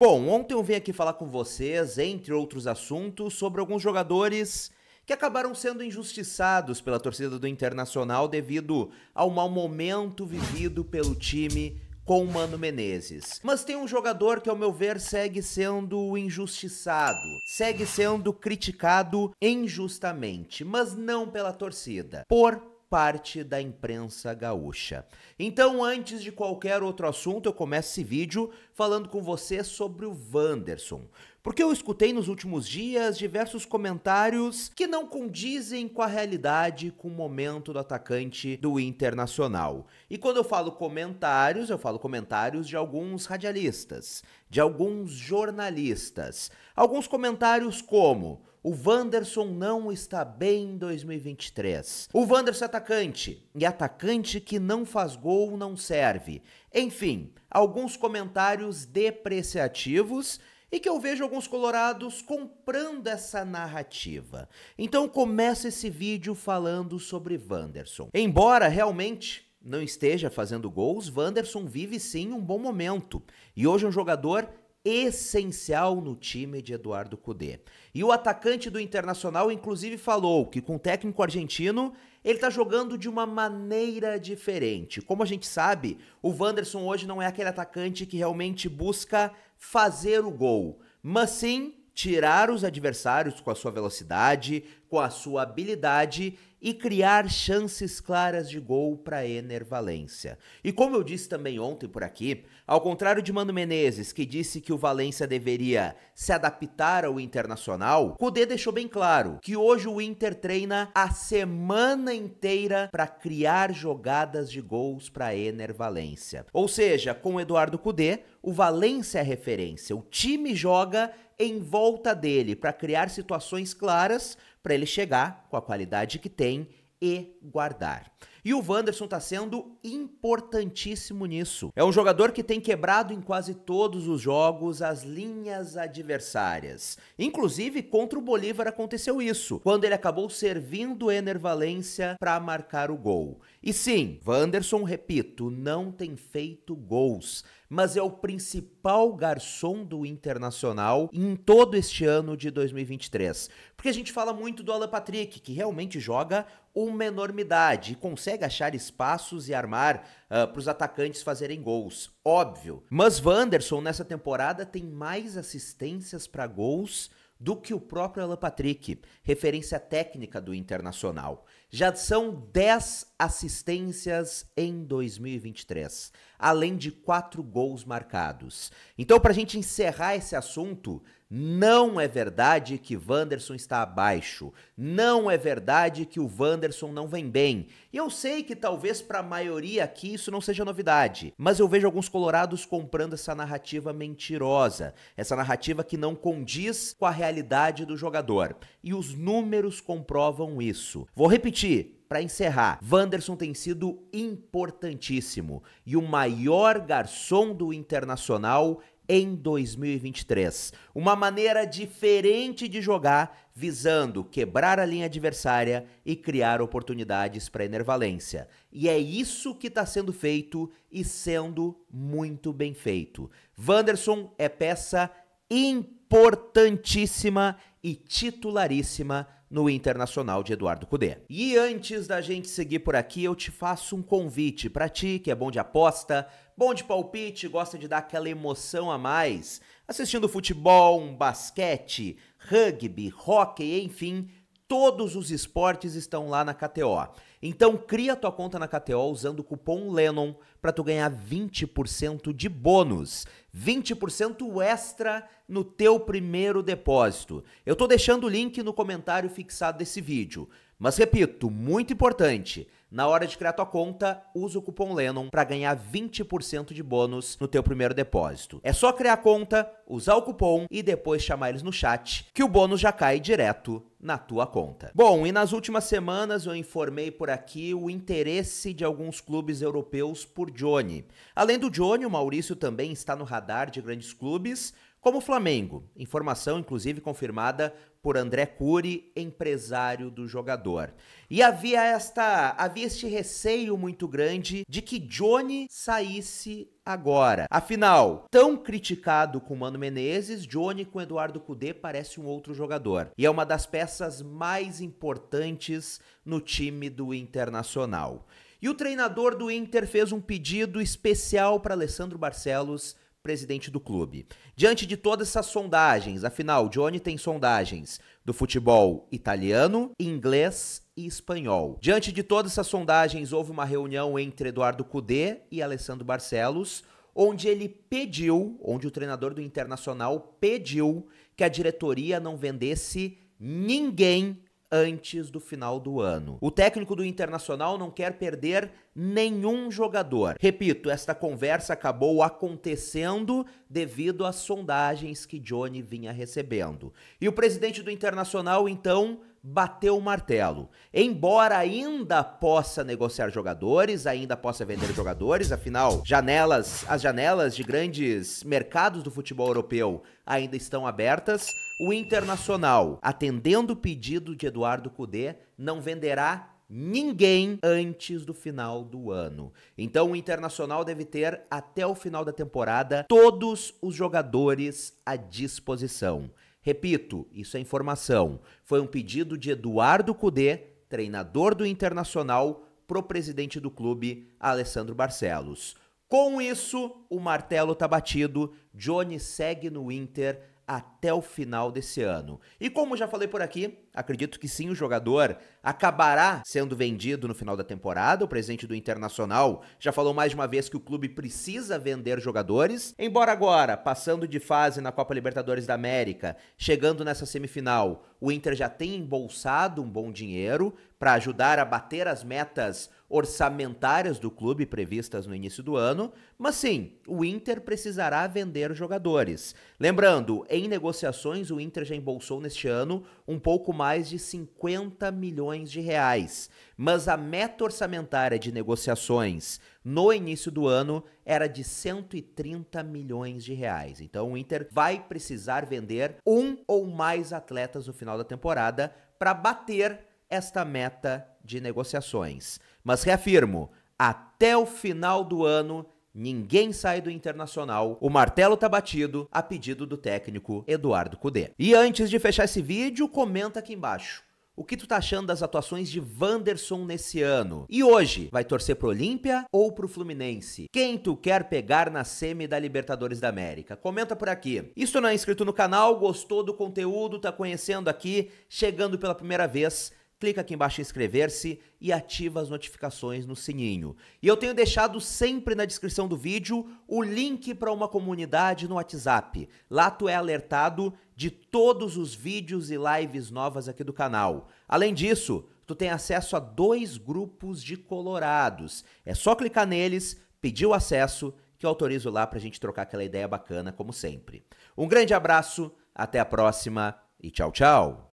Bom, ontem eu vim aqui falar com vocês, entre outros assuntos, sobre alguns jogadores que acabaram sendo injustiçados pela torcida do Internacional devido ao mau momento vivido pelo time com o Mano Menezes. Mas tem um jogador que, ao meu ver, segue sendo injustiçado, segue sendo criticado injustamente, mas não pela torcida, por parte da imprensa gaúcha. Então, antes de qualquer outro assunto, eu começo esse vídeo falando com você sobre o Wanderson. Porque eu escutei nos últimos dias diversos comentários que não condizem com a realidade, com o momento do atacante do Internacional. E quando eu falo comentários, eu falo comentários de alguns radialistas, de alguns jornalistas. Alguns comentários como: o Wanderson não está bem em 2023. O Wanderson é atacante, e atacante que não faz gol não serve. Enfim, alguns comentários depreciativos e que eu vejo alguns colorados comprando essa narrativa. Então começa esse vídeo falando sobre Wanderson. Embora realmente não esteja fazendo gols, Wanderson vive sim um bom momento. E hoje é um jogador essencial no time de Eduardo Cudê. E o atacante do Internacional inclusive falou que com o técnico argentino ele está jogando de uma maneira diferente. Como a gente sabe, o Wanderson hoje não é aquele atacante que realmente busca fazer o gol, mas sim tirar os adversários com a sua velocidade, com a sua habilidade e criar chances claras de gol para Ener Valência. E como eu disse também ontem por aqui, ao contrário de Mano Menezes, que disse que o Valência deveria se adaptar ao Internacional, Cudê deixou bem claro que hoje o Inter treina a semana inteira para criar jogadas de gols para Ener Valência. Ou seja, com Eduardo Cudê, o Valência é referência, o time joga em volta dele para criar situações claras para ele chegar com a qualidade que tem e guardar. E o Wanderson está sendo importantíssimo nisso. É um jogador que tem quebrado em quase todos os jogos as linhas adversárias. Inclusive contra o Bolívar aconteceu isso, quando ele acabou servindo o Valência para marcar o gol. E sim, Wanderson, repito, não tem feito gols mas é o principal garçom do Internacional em todo este ano de 2023. Porque a gente fala muito do Alan Patrick, que realmente joga uma enormidade e consegue achar espaços e armar uh, ah, para os atacantes fazerem gols, óbvio. Mas Wanderson nessa temporada tem mais assistências para gols do que o próprio Alan Patrick, referência técnica do Internacional. Já são 10 assistências em 2023 além de quatro gols marcados. Então, para a gente encerrar esse assunto, não é verdade que Wanderson está abaixo. Não é verdade que o Wanderson não vem bem. E eu sei que talvez para a maioria aqui isso não seja novidade, mas eu vejo alguns colorados comprando essa narrativa mentirosa, essa narrativa que não condiz com a realidade do jogador. E os números comprovam isso. Vou repetir, para encerrar, Wanderson tem sido importantíssimo e o maior garçom do Internacional em 2023. Uma maneira diferente de jogar, visando quebrar a linha adversária e criar oportunidades para enervalência. E é isso que está sendo feito e sendo muito bem feito. Wanderson é peça importantíssima e titularíssima no Internacional de Eduardo Cudê. E antes da gente seguir por aqui, eu te faço um convite para ti que é bom de aposta, bom de palpite, gosta de dar aquela emoção a mais, assistindo futebol, um basquete, rugby, hockey, enfim Todos os esportes estão lá na KTO. Então cria tua conta na KTO usando o cupom LENNON para tu ganhar 20% de bônus, 20% extra no teu primeiro depósito. Eu tô deixando o link no comentário fixado desse vídeo. Mas repito, muito importante, na hora de criar tua conta, usa o cupom Lennon para ganhar 20% de bônus no teu primeiro depósito. É só criar a conta, usar o cupom e depois chamar eles no chat, que o bônus já cai direto na tua conta. Bom, e nas últimas semanas eu informei por aqui o interesse de alguns clubes europeus por Johnny. Além do Johnny, o Maurício também está no radar de grandes clubes, como o Flamengo, informação inclusive confirmada por André Cury, empresário do jogador. E havia esta, havia este receio muito grande de que Johnny saísse agora. Afinal, tão criticado com Mano Menezes, Johnny com Eduardo Cudê parece um outro jogador e é uma das peças mais importantes no time do Internacional. E o treinador do Inter fez um pedido especial para Alessandro Barcelos presidente do clube. Diante de todas essas sondagens, afinal, Johnny tem sondagens do futebol italiano, inglês e espanhol. Diante de todas essas sondagens, houve uma reunião entre Eduardo Cudê e Alessandro Barcelos, onde ele pediu, onde o treinador do Internacional pediu que a diretoria não vendesse ninguém antes do final do ano. O técnico do Internacional não quer perder nenhum jogador. Repito, esta conversa acabou acontecendo devido às sondagens que Johnny vinha recebendo. E o presidente do Internacional, então, bateu o martelo. Embora ainda possa negociar jogadores, ainda possa vender jogadores, afinal, janelas, as janelas de grandes mercados do futebol europeu ainda estão abertas, o Internacional, atendendo o pedido de Eduardo Cudê, não venderá ninguém antes do final do ano. Então o Internacional deve ter até o final da temporada todos os jogadores à disposição. Repito, isso é informação. Foi um pedido de Eduardo Cudê, treinador do Internacional, pro presidente do clube, Alessandro Barcelos. Com isso, o martelo tá batido. Johnny segue no Inter até o final desse ano. E como já falei por aqui, acredito que sim, o jogador acabará sendo vendido no final da temporada. O presidente do Internacional já falou mais de uma vez que o clube precisa vender jogadores. Embora agora, passando de fase na Copa Libertadores da América, chegando nessa semifinal, o Inter já tem embolsado um bom dinheiro para ajudar a bater as metas orçamentárias do clube previstas no início do ano, mas sim, o Inter precisará vender jogadores. Lembrando, em negociações o Inter já embolsou neste ano um pouco mais mais de 50 milhões de reais, mas a meta orçamentária de negociações no início do ano era de 130 milhões de reais. Então o Inter vai precisar vender um ou mais atletas no final da temporada para bater esta meta de negociações. Mas reafirmo, até o final do ano Ninguém sai do Internacional. O martelo tá batido a pedido do técnico Eduardo Cudê. E antes de fechar esse vídeo, comenta aqui embaixo. O que tu tá achando das atuações de Wanderson nesse ano? E hoje, vai torcer pro Olímpia ou pro Fluminense? Quem tu quer pegar na semi da Libertadores da América? Comenta por aqui. E se tu não é inscrito no canal, gostou do conteúdo, tá conhecendo aqui, chegando pela primeira vez, clica aqui embaixo em inscrever-se e ativa as notificações no sininho. E eu tenho deixado sempre na descrição do vídeo o link para uma comunidade no WhatsApp. Lá tu é alertado de todos os vídeos e lives novas aqui do canal. Além disso, tu tem acesso a dois grupos de colorados. É só clicar neles, pedir o acesso que eu autorizo lá para a gente trocar aquela ideia bacana como sempre. Um grande abraço, até a próxima e tchau, tchau.